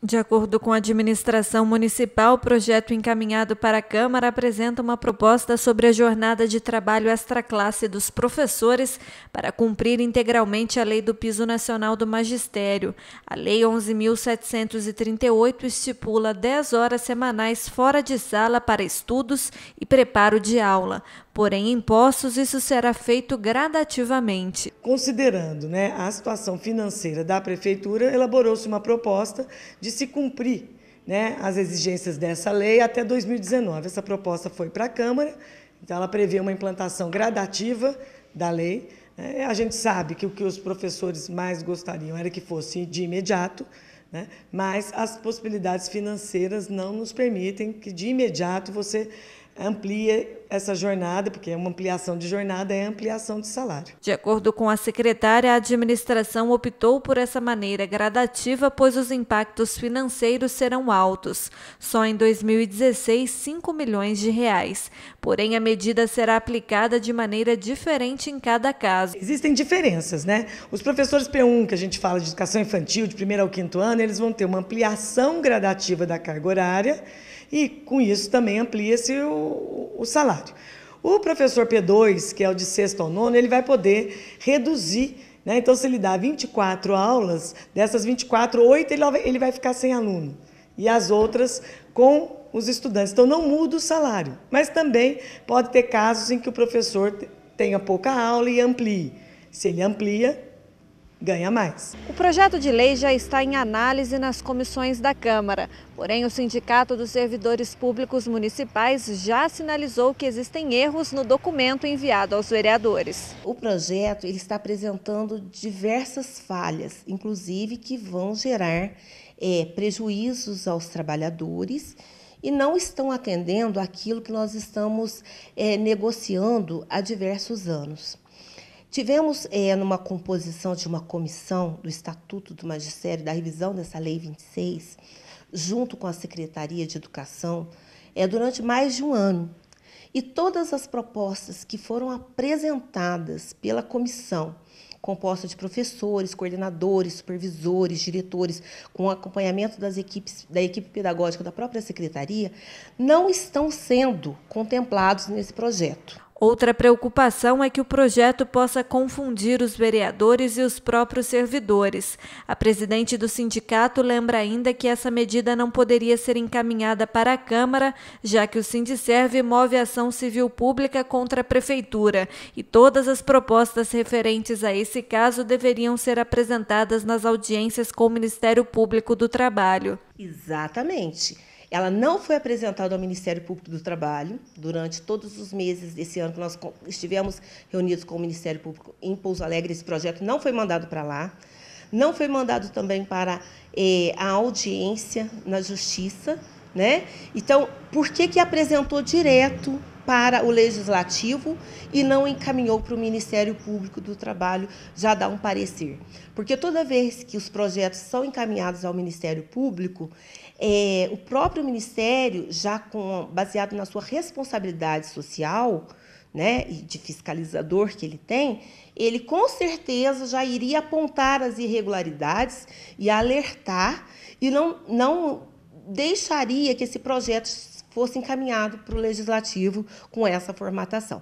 De acordo com a administração municipal, o projeto encaminhado para a Câmara apresenta uma proposta sobre a jornada de trabalho extra-classe dos professores para cumprir integralmente a lei do Piso Nacional do Magistério. A Lei 11.738 estipula 10 horas semanais fora de sala para estudos e preparo de aula. Porém, impostos isso será feito gradativamente. Considerando né, a situação financeira da Prefeitura, elaborou-se uma proposta de se cumprir né, as exigências dessa lei até 2019. Essa proposta foi para a Câmara, então ela prevê uma implantação gradativa da lei. É, a gente sabe que o que os professores mais gostariam era que fosse de imediato, né? mas as possibilidades financeiras não nos permitem que de imediato você amplia essa jornada, porque uma ampliação de jornada é ampliação de salário. De acordo com a secretária, a administração optou por essa maneira gradativa, pois os impactos financeiros serão altos, só em 2016, 5 milhões de reais. Porém, a medida será aplicada de maneira diferente em cada caso. Existem diferenças, né? Os professores P1, que a gente fala de educação infantil, de primeiro ao quinto ano, eles vão ter uma ampliação gradativa da carga horária e com isso também amplia-se o, o salário. O professor P2, que é o de sexto ao nono, ele vai poder reduzir né? então, se ele dá 24 aulas, dessas 24, 8 ele vai ficar sem aluno. E as outras com os estudantes. Então, não muda o salário. Mas também pode ter casos em que o professor tenha pouca aula e amplie. Se ele amplia, ganha mais. O projeto de lei já está em análise nas comissões da Câmara, porém o Sindicato dos Servidores Públicos Municipais já sinalizou que existem erros no documento enviado aos vereadores. O projeto ele está apresentando diversas falhas, inclusive que vão gerar é, prejuízos aos trabalhadores e não estão atendendo aquilo que nós estamos é, negociando há diversos anos. Tivemos, é, numa composição de uma comissão do Estatuto do Magistério, da revisão dessa Lei 26, junto com a Secretaria de Educação, é, durante mais de um ano. E todas as propostas que foram apresentadas pela comissão, composta de professores, coordenadores, supervisores, diretores, com acompanhamento das equipes, da equipe pedagógica da própria secretaria, não estão sendo contemplados nesse projeto. Outra preocupação é que o projeto possa confundir os vereadores e os próprios servidores. A presidente do sindicato lembra ainda que essa medida não poderia ser encaminhada para a Câmara, já que o Sindicerve move ação civil pública contra a Prefeitura e todas as propostas referentes a esse caso deveriam ser apresentadas nas audiências com o Ministério Público do Trabalho. Exatamente. Ela não foi apresentada ao Ministério Público do Trabalho durante todos os meses desse ano que nós estivemos reunidos com o Ministério Público em Pouso Alegre. Esse projeto não foi mandado para lá. Não foi mandado também para eh, a audiência na Justiça. Né? Então, por que, que apresentou direto para o legislativo e não encaminhou para o Ministério Público do Trabalho já dar um parecer. Porque toda vez que os projetos são encaminhados ao Ministério Público, é, o próprio Ministério, já com, baseado na sua responsabilidade social, né, de fiscalizador que ele tem, ele com certeza já iria apontar as irregularidades e alertar e não, não deixaria que esse projeto fosse encaminhado para o legislativo com essa formatação.